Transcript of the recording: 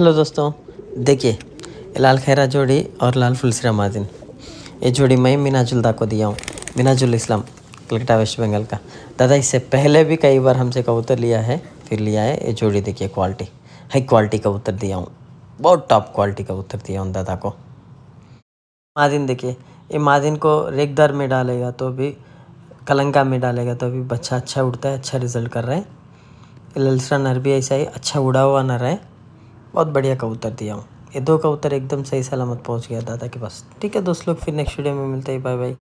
hello दोस्तों देखिए लाल खैरा जोड़ी और लाल फुलसरा मादिन ये जोड़ी मैं मिनाजुलदा को दिया हूँ मिनाजुल इस्लाम कलकत्ता वेस्ट बंगाल का दादा इससे पहले भी कई बार हमसे कबूतर लिया है फिर लिया है ये जोड़ी देखिए क्वालिटी हाई क्वालिटी कबूतर दिया हूँ बहुत टॉप क्वालिटी कबूतर दिया हूँ दादा को मादिन देखिए ये मादिन को रेगदार में डालेगा तो भी कलंका में डालेगा तो भी बच्चा अच्छा उड़ता है अच्छा रिजल्ट कर रहा है ललसरा नर भी ऐसा ही अच्छा उड़ा हुआ नर है बहुत बढ़िया कबूतर दिया हूँ ये दो कबूतर एकदम सही सलामत पहुँच गया दादा के पास ठीक है दोस्त लोग फिर नेक्स्ट वीडियो में मिलते हैं बाय बाय